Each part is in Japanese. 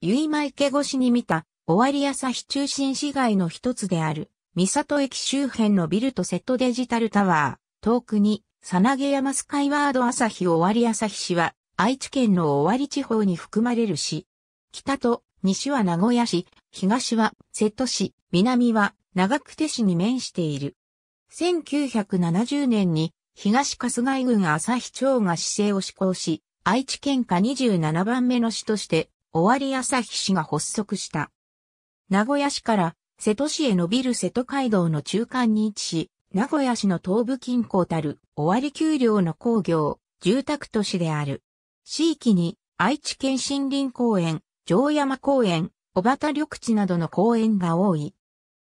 結い池越しに見た、尾張朝日中心市街の一つである、三里駅周辺のビルとセットデジタルタワー、遠くに、さなげ山スカイワード朝日尾張朝日市は、愛知県の尾張地方に含まれる市。北と西は名古屋市、東は瀬戸市、南は長久手市に面している。1970年に東春日井郡朝日町が市政を施行し、愛知県下27番目の市として尾張朝日市が発足した。名古屋市から瀬戸市へ伸びる瀬戸街道の中間に位置し、名古屋市の東部近郊たる尾張丘陵の工業、住宅都市である。地域に愛知県森林公園、城山公園、小畑緑地などの公園が多い。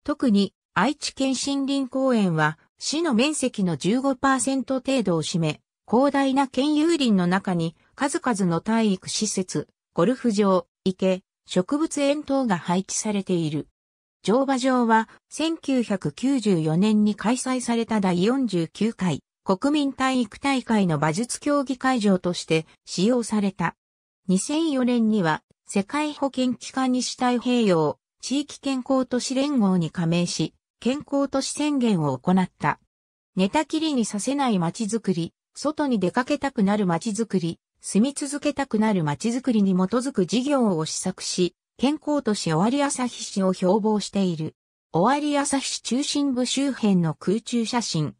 特に愛知県森林公園は市の面積の15%程度を占め、広大な県有林の中に数々の体育施設、ゴルフ場、池、植物園等が配置されている。乗馬場は1994年に開催された第49回国民体育大会の馬術競技会場として使用された。2004年には世界保健機関に主体併用、地域健康都市連合に加盟し、健康都市宣言を行った。寝たきりにさせない街づくり、外に出かけたくなる街づくり、住み続けたくなる街づくりに基づく事業を施策し、健康都市尾張日市を標榜している。尾張日市中心部周辺の空中写真。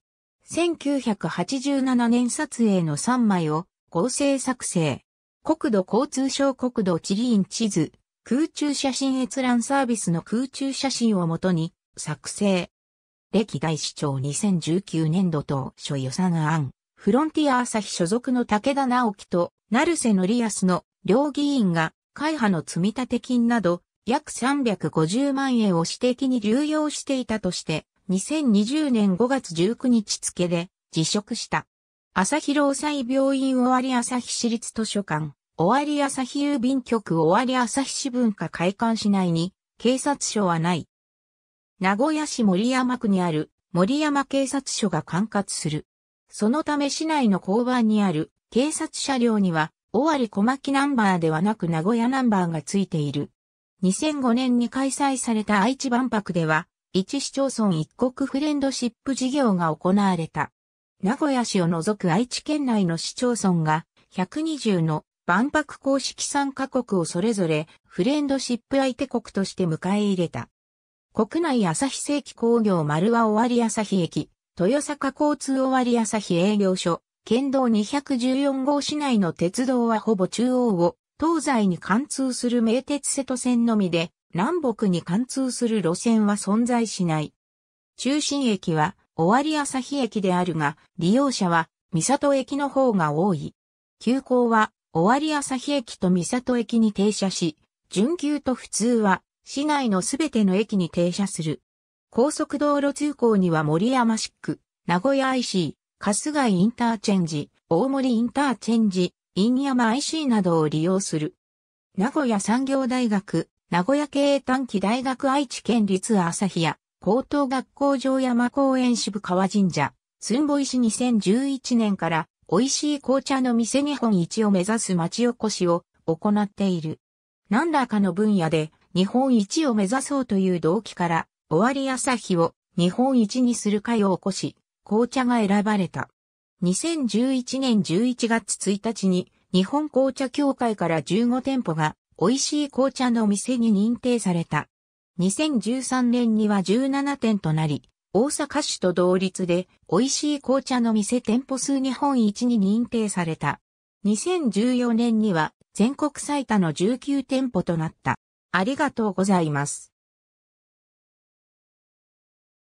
1987年撮影の3枚を合成作成。国土交通省国土地理院地図、空中写真閲覧サービスの空中写真をもとに作成。歴代市長2019年度当初予算案。フロンティア朝日所属の武田直樹と成瀬則康の両議員が会派の積立金など約350万円を私的に流用していたとして、2020年5月19日付で辞職した。朝日労災病院終わり朝日市立図書館、終わり朝日郵便局終わり朝日市文化会館市内に警察署はない。名古屋市森山区にある森山警察署が管轄する。そのため市内の交番にある警察車両には、尾張小牧ナンバーではなく名古屋ナンバーがついている。2005年に開催された愛知万博では、一市町村一国フレンドシップ事業が行われた。名古屋市を除く愛知県内の市町村が120の万博公式参加国をそれぞれフレンドシップ相手国として迎え入れた。国内朝日正規工業丸は終わり朝日駅、豊坂交通終朝日営業所、県道214号市内の鉄道はほぼ中央を、東西に貫通する名鉄瀬戸線のみで、南北に貫通する路線は存在しない。中心駅は、終朝日駅であるが、利用者は、三里駅の方が多い。急行は、終朝日駅と三里駅に停車し、準急と普通は、市内のすべての駅に停車する。高速道路通行には森山ッ区、名古屋 IC、春日井インターチェンジ、大森インターチェンジ、飯山 IC などを利用する。名古屋産業大学、名古屋経営短期大学愛知県立日屋、高等学校城山公園支部川神社、寸保石2011年から美味しい紅茶の店日本一を目指す町おこしを行っている。何らかの分野で日本一を目指そうという動機から終わり朝日を日本一にする会を起こし、紅茶が選ばれた。2011年11月1日に日本紅茶協会から15店舗が美味しい紅茶の店に認定された。2013年には17店となり、大阪市と同率で美味しい紅茶の店店舗数日本一に認定された。2014年には全国最多の19店舗となった。ありがとうございます。